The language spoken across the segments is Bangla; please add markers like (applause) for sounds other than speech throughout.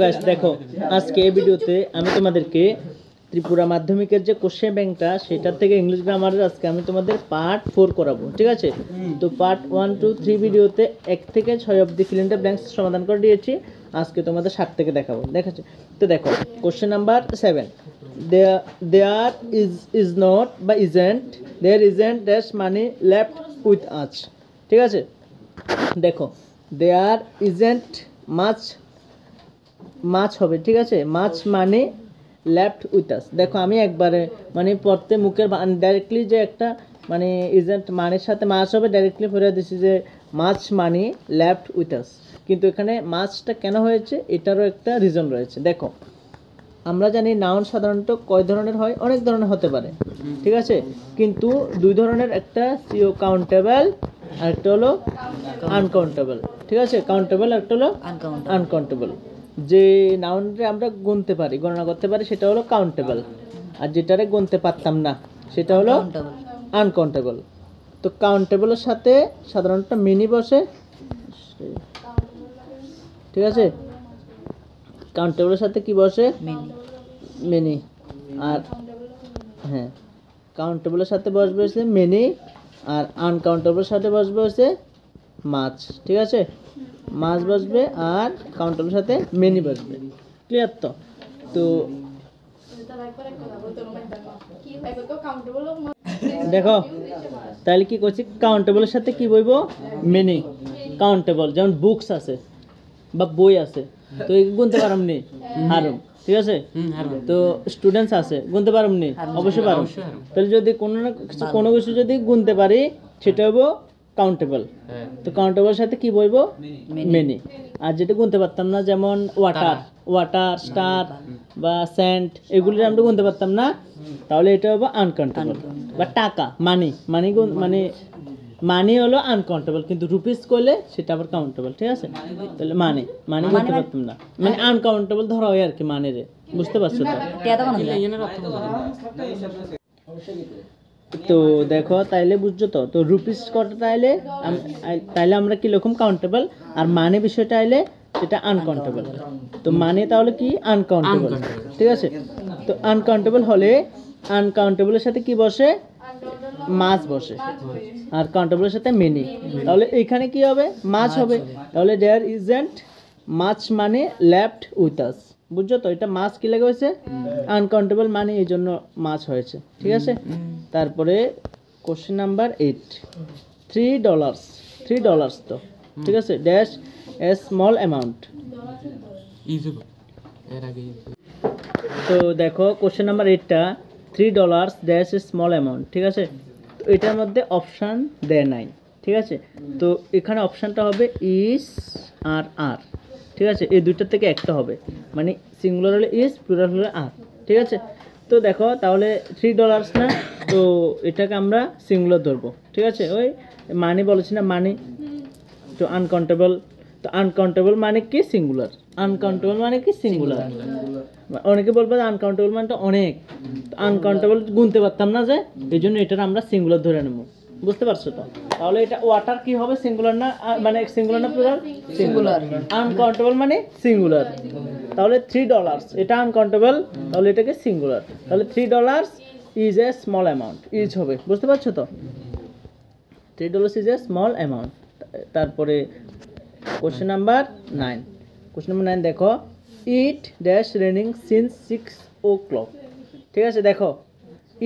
গাইস দেখো আজকে এই ভিডিওতে আমি তোমাদেরকে ত্রিপুরা মাধ্যমিকের যে কোশ্চেন ব্যাংকটা সেটার থেকে ইংলিশ গ্রামারের আজকে আমি তোমাদের পার্ট ফোর করাবো ঠিক আছে তো পার্ট ওয়ান টু থ্রি ভিডিওতে এক থেকে ছয় অব্দি ফিলিংটা ব্যাংক সমাধান করে দিয়েছি আজকে তোমাদের সাত থেকে দেখাবো দেখাচ্ছে তো দেখো question number seven there is is not বা isn't there isn't dash money left with আচ ঠিক আছে দেখো দেয়ার ইজেন্ট মাছ মাছ হবে ঠিক আছে মাছ মানে লেফট উইথাস দেখো আমি একবারে মানে পড়তে মুখের ডাইরেক্টলি যে একটা মানে ইজেন্ট মানের সাথে মাছ হবে ডাইরেক্টলি ফেরে দিছি যে মাছ মানে লেফট উইথাস কিন্তু এখানে মাছটা কেন হয়েছে এটারও একটা রিজন রয়েছে দেখো আমরা জানি নাউন সাধারণত কয় ধরনের হয় অনেক ধরনের হতে পারে ঠিক আছে কিন্তু দুই ধরনের একটা সিও কাউন্টেবল আর একটা হলো আনকাউন্টেবল ঠিক আছে কাউন্টেবল আর একটা হলো আনকাউন্টেবল যে নাউনটা আমরা গুনতে পারি গণনা করতে পারি সেটা হলো কাউন্টেবল আর যেটারে গুনতে পারতাম না সেটা হলো আনকাউন্টেবল তো কাউন্টেবলের সাথে সাধারণত মিনি বসে ঠিক আছে কাউন্টেবলের সাথে কি বসে মিনি আর হ্যাঁ কাউন্টেবলের সাথে বসবে হচ্ছে মিনি আর আনকাউন্টেবলের সাথে বসবে হচ্ছে মাছ ঠিক আছে মাছ বসবে আর কাউন্টারের সাথে মেনি বসবে ক্লিয়ার তো তো দেখো তাহলে কি করছি কাউন্টেবলের সাথে কি বইব মেনি কাউন্টেবল যেমন বুকস আছে বা বই আছে তো গুনতে পারম নি হারুম ঠিক আছে তো স্টুডেন্টস আছে গুনতে পারম নি অবশ্যই পারম তাহলে যদি কোনো না কিছু কোনো কিছু যদি গুনতে পারি সেটা হবো কাউন্টেবল হ্যাঁ। তো কাউন্টেবল সাথে কি বইবো মেনি আর যেটা গুনতে পারতাম না যেমন ওয়াটার ওয়াটার স্টার বা স্যান্ট এগুলি আমরা গুনতে পারতাম না তাহলে এটা হবে আনকাউন্টেবল বা টাকা মানি মানি মানে মানি হলো আনকাউন্টেবল কিন্তু রুপিস করলে সেটা আবার কাউন্টেবল ঠিক আছে তাহলে মানি মানি গুনতে মানে পারতাম না মানে আনকাউন্টেবল ধরা হয় আর কি মানে রে বুঝতে পারছো তো তো দেখো তাইলে বুঝছো তো তো রুপিস কটা তাইলে তাইলে আমরা কীরকম কাউন্টেবল আর মানে বিষয়টা আইলে সেটা আনকাউন্টেবল তো মানে তাহলে কি আনকাউন্টেবল ঠিক আছে তো আনকাউন্টেবল হলে আনকাউন্টেবলের সাথে কি বসে মাছ বসে আর কাউন্টেবলের সাথে মেনি তাহলে এখানে কি হবে মাছ হবে তাহলে দেয়ার ইজেন্ট মাছ মানে লেফট উইথ আস বুঝছো তো এটা মাছ কি লেগে হয়েছে আনকাউন্টেবল হ্যাঁ। মানে এই জন্য মাছ হয়েছে ঠিক আছে তারপরে question number eight three dollars three dollars তো ঠিক আছে ড্যাশ এ স্মল অ্যামাউন্ট তো দেখো কোশ্চেন নাম্বার এইটটা three dollars dash a small amount ঠিক আছে তো এটার মধ্যে অপশান দেয় নাই ঠিক আছে তো এখানে অপশানটা হবে ইস আর আর ঠিক আছে এই দুইটার থেকে একটা হবে মানে সিঙ্গুলার হলে ইস প্লুরাল হলে আর ঠিক আছে তো দেখো তাহলে থ্রি ডলার্স না তো এটাকে আমরা সিঙ্গুলার ধরবো ঠিক আছে ওই মানি বলেছি না মানি তো আনকাউন্টেবল তো আনকাউন্টেবল মানে কি সিঙ্গুলার আনকাউন্টেবল মানে কি সিঙ্গুলার অনেকে যে আনকাউন্টেবল মানেটা অনেক আনকাউন্টেবল গুনতে পারতাম না যে এই জন্য এটার আমরা সিঙ্গুলার ধরে নেবো বুঝতে পারছো তো তাহলে এটা ওয়াটার কি হবে সিঙ্গুলার না মানে সিঙ্গুলার না প্লুরাল সিঙ্গুলার আনকাউন্টেবল মানে সিঙ্গুলার তাহলে থ্রি ডলার্স এটা আনকাউন্টেবল তাহলে এটাকে সিঙ্গুলার তাহলে three dollars is a small amount is হবে বুঝতে পারছো তো three dollars is a small amount তারপরে question number nine question number nine দেখো it dash raining since six o'clock ঠিক আছে দেখো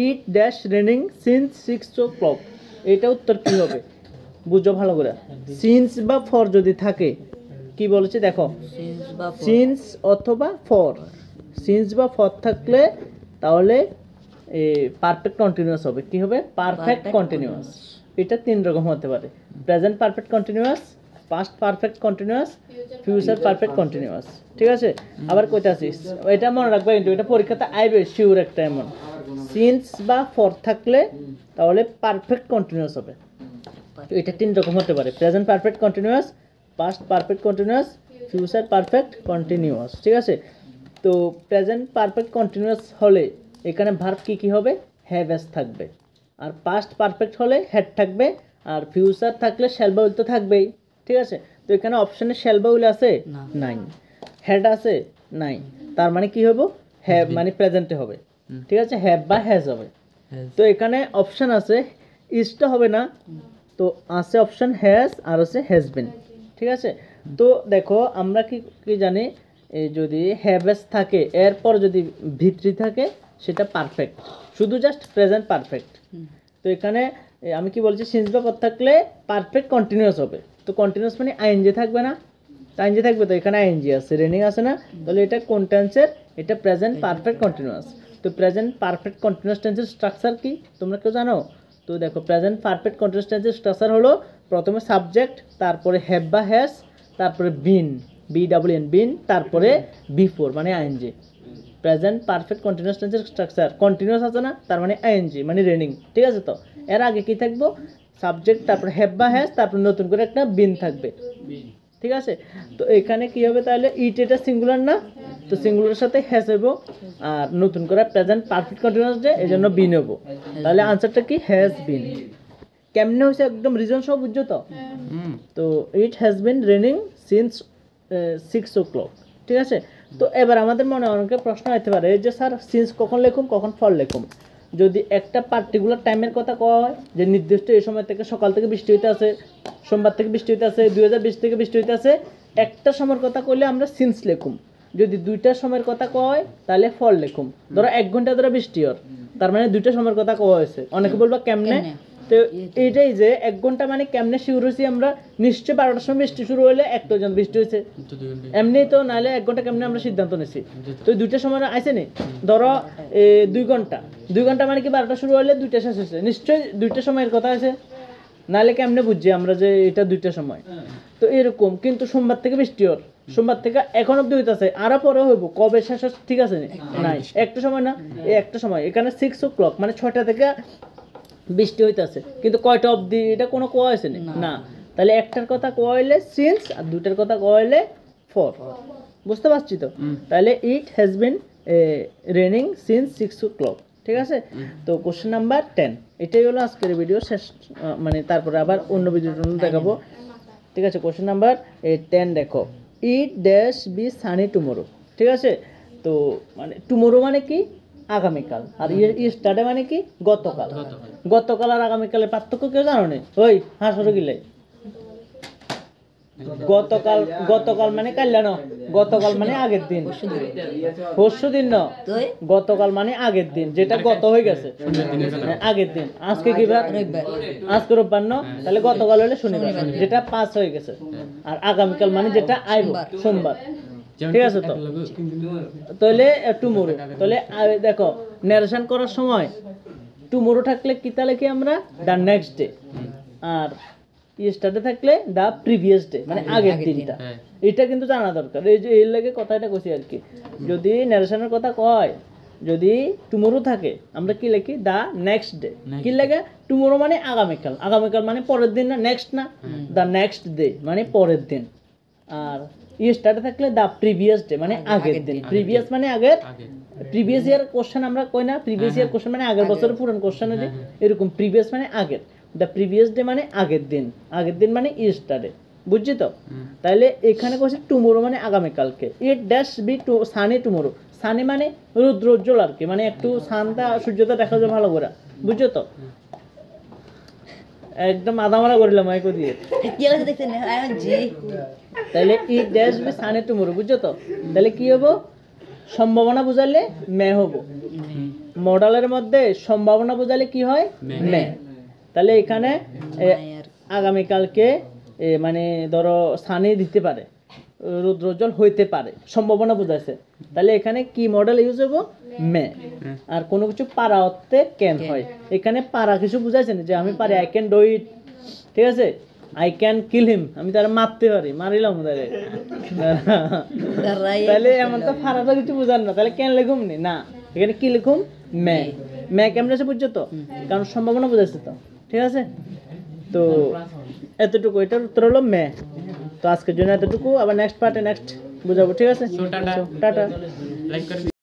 it dash raining since six o'clock এটা উত্তর কি হবে বুঝো ভালো করে সিন্স বা ফর যদি থাকে কি বলেছে দেখো সিন্স অথবা ফর সিন্স বা ফর থাকলে তাহলে পারফেক্ট কন্টিনিউয়াস হবে কি হবে পারফেক্ট কন্টিনিউয়াস এটা তিন রকম হতে পারে present perfect continuous past perfect continuous future perfect continuous ঠিক আছে আবার কইতে আছিস এটা মনে রাখবে কিন্তু এটা পরীক্ষাতে আইবে শিওর একটা এমন সিন্স বা ফর থাকলে তাহলে পারফেক্ট কন্টিনিউয়াস হবে তো এটা তিন রকম হতে পারে present perfect continuous past perfect continuous future perfect continuous ঠিক আছে তো প্রেজেন্ট পারফেক্ট কন্টিনিউয়াস হলে এখানে ভার্ব কী কী হবে হ্যাভ্যাস থাকবে আর পাস্ট পারফেক্ট হলে হ্যাড থাকবে আর ফিউচার থাকলে শ্যালবা উইল তো থাকবেই ঠিক আছে তো এখানে অপশানে শ্যালবা উইল আছে নাই হ্যাড আছে নাই তার মানে কি হবো হ্যাভ (laughs) মানে প্রেজেন্টে হবে ঠিক আছে হ্যাভ বা হ্যাজ হবে তো এখানে অপশান আছে ইজটা হবে না তো আছে অপশান হ্যাজ আর আছে হ্যাজবেন ঠিক আছে তো দেখো আমরা কি কি জানি যদি হ্যাভেস থাকে এরপর যদি ভিত্রি থাকে সেটা পারফেক্ট শুধু জাস্ট প্রেজেন্ট পারফেক্ট তো এখানে আমি কি বলছি সিন্স বা থাকলে পারফেক্ট কন্টিনিউয়াস হবে তো কন্টিনিউয়াস মানে আইএনজি থাকবে না আইএনজি থাকবে তো এখানে আইএনজি আছে রেনিং আছে না তাহলে এটা কোন টেন্সের এটা প্রেজেন্ট পারফেক্ট কন্টিনিউয়াস তো প্রেজেন্ট পারফেক্ট কন্টিনিউস টেন্সের স্ট্রাকচার কি তোমরা কেউ জানো তো দেখো প্রেজেন্ট পারফেক্ট কন্টিনিউস টেন্সের স্ট্রাকচার হলো প্রথমে সাবজেক্ট তারপরে হ্যাভ বা হ্যাস তারপরে been B double N been তারপরে বিফোর মানে আইএনজি প্রেজেন্ট পারফেক্ট কন্টিনিউস টেন্সের স্ট্রাকচার কন্টিনিউস আছে না তার মানে আইএনজি মানে রেনিং ঠিক আছে তো এর আগে কি থাকবো সাবজেক্ট তারপরে হ্যাভ বা হ্যাস তারপরে নতুন করে একটা বিন থাকবে ঠিক আছে তো এখানে কি হবে তাহলে ইট এটা সিঙ্গুলার না তো সিঙ্গুলারের সাথে হ্যাঁ নেবো আর নতুন করে প্রেজেন্ট পারফেক্ট কন্টিনিউস ডে এই জন্য বি নেবো তাহলে আনসারটা কি হ্যাজ বিন কেমনে হয়েছে একদম রিজন সব বুঝছো তো তো it has been raining since six o'clock ঠিক আছে তো এবার আমাদের মনে অনেকে প্রশ্ন হতে পারে যে স্যার সিন্স কখন লেখুম কখন ফল লেখুম যদি একটা পার্টিকুলার টাইমের কথা কয় যে নির্দিষ্ট এই সময় থেকে সকাল থেকে বৃষ্টি হইতে আছে সোমবার থেকে বৃষ্টি হইতে আছে দুই থেকে বৃষ্টি হইতে আছে একটা সময়ের কথা কইলে আমরা সিন্স লেখুম যদি দুইটা সময়ের কথা কয় তাহলে ফল লেখুম ধরো এক ঘন্টা ধরে বৃষ্টি হর তার মানে দুইটা সময়ের কথা কওয়া হয়েছে অনেকে বলবো কেমনে ইয়ে তো এটাই যে এক ঘন্টা মানে কেমনে শিউর হয়েছি আমরা নিশ্চয় বারোটার সময় বৃষ্টি শুরু হলে এক জন বৃষ্টি হয়েছে এমনি তো নাহলে এক ঘন্টা কেমনে আমরা সিদ্ধান্ত নিছি তো দুইটার সময় আসে নি ধরো দুই ঘন্টা দুই ঘন্টা মানে কি বারোটা শুরু হলে দুইটা শেষ হয়েছে নিশ্চয়ই দুইটা সময়ের কথা আছে নাহলে কেমনে বুঝছি আমরা যে এটা দুইটা সময় তো এরকম কিন্তু সোমবার থেকে বৃষ্টি ওর সোমবার থেকে এখন অব্দি হইতেছে আরো পরে হইব কবে শেষ ঠিক আছে নাই একটা সময় না একটা সময় এখানে সিক্স ও ক্লক মানে ছয়টা থেকে বৃষ্টি হইতেছে কিন্তু কয়টা অবধি এটা কোনো কোয়া আছে না তাহলে একটার কথা কোয়া হইলে সিন্স আর দুটার কথা কোয়া হইলে ফর বুঝতে পারছি তো তাহলে it has been raining since six o'clock ঠিক আছে তো কোশ্চেন নাম্বার টেন এটাই হলো আজকের ভিডিও শেষ মানে তারপরে আবার অন্য ভিডিও দেখাবো ঠিক আছে কোশ্চেন নাম্বার টেন দেখো it dash be sunny tomorrow ঠিক আছে তো মানে টুমোরো মানে কি আগামীকাল আর ইয়ে- ইস্টারডে মানে কি গতকাল গতকাল আর আগামীকালের পার্থক্য কেউ জানো না ওই হাঁসর গিলে গতকাল গতকাল মানে কাল্যাণ গতকাল মানে আগের দিন পরশু দিন ন গতকাল মানে আগের দিন যেটা গত হয়ে গেছে হ্যাঁ, আগের দিন আজকে কি বার আজকে রোববার ন হ্যাঁ। তাহলে গতকাল হলে শনিবার যেটা পাঁচ হয়ে গেছে হ্যাঁ। আর আগামীকাল মানে যেটা আইব সোমবার ঠিক আছে তো তাহলে তাহলে দেখো ন্যারেশন করার সময় থাকলে আমরা দ্য নেক্সট ডে আর ইয়েস্টারডে থাকলে দ্য প্রিভিয়াস ডে মানে আগের দিনটা হ্যাঁ। এটা কিন্তু জানা দরকার এই যে এর লাগে কথা এটা আর কি যদি ন্যারেশনের কথা কয় যদি টুমোরো থাকে আমরা কি লিখি দা নেক্সট ডে কি লাগে টুমোরো মানে আগামীকাল আগামীকাল মানে পরের দিন না নেক্সট না দা নেক্সট ডে মানে পরের দিন আর ইয়েস্টারডে থাকলে দা প্রিভিয়াস ডে মানে আগের দিন প্রিভিয়াস মানে আগের প্রিভিয়াস ইয়ার কোশ্চেন আমরা কই না প্রিভিয়াস ইয়ার কোশ্চেন মানে আগের হ্যাঁ, বছরের পুরান কোশ্চেন আছে এরকম প্রিভিয়াস মানে আগের দ্য প্রিভিয়াস ডে মানে আগের দিন আগের দিন মানে ইয়েস্টারডে বুঝছি তো তাহলে এখানে কোশ্চেন টুমোরো মানে আগামীকালকে it dash be to sunny tomorrow sunny মানে রৌদ্রোজ্জ্বল আর কি মানে একটু সানটা হ্যাঁ, হ্যাঁ। সূর্যটা দেখা যায় ভালো করে বুঝছো তো একদম আদামারা করিলাম মাইকো দিয়ে কি হয়েছে দেখতে জি তাহলে ই ড্যাশ বি সানে তুমুর বুঝছো তো তাহলে কি হবো সম্ভাবনা বুঝালে মে হবো মডেলের মধ্যে সম্ভাবনা বুঝালে কি হয় মে তাহলে এখানে আগামীকালকে মানে ধরো সানে দিতে পারে রুদ্রজল হইতে পারে সম্ভাবনা বুঝাইছে তাহলে এখানে কি মডেল ইউজ হবো মে আর কোনো কিছু পারা অর্থে ক্যান হয় এখানে পারা কিছু বুঝাইছেন যে আমি পারি আই ক্যান ডু ইট ঠিক আছে আই ক্যান কিল হিম আমি তারা মারতে পারি মারিলাম তারে তাহলে এমন তো ফারাটা কিছু বুঝান না তাহলে ক্যান লিখুম নি না এখানে কি লিখুম মে মে কেমন আছে বুঝছো তো কারণ সম্ভাবনা বুঝাইছে তো ঠিক আছে তো এতটুকু এটার উত্তর হলো মে তো আজকের জন্য এতটুকু আবার नेक्स्ट पार्टে নেক্সট বোঝাবো ঠিক আছে টা টা টা টা লাইক করে দিও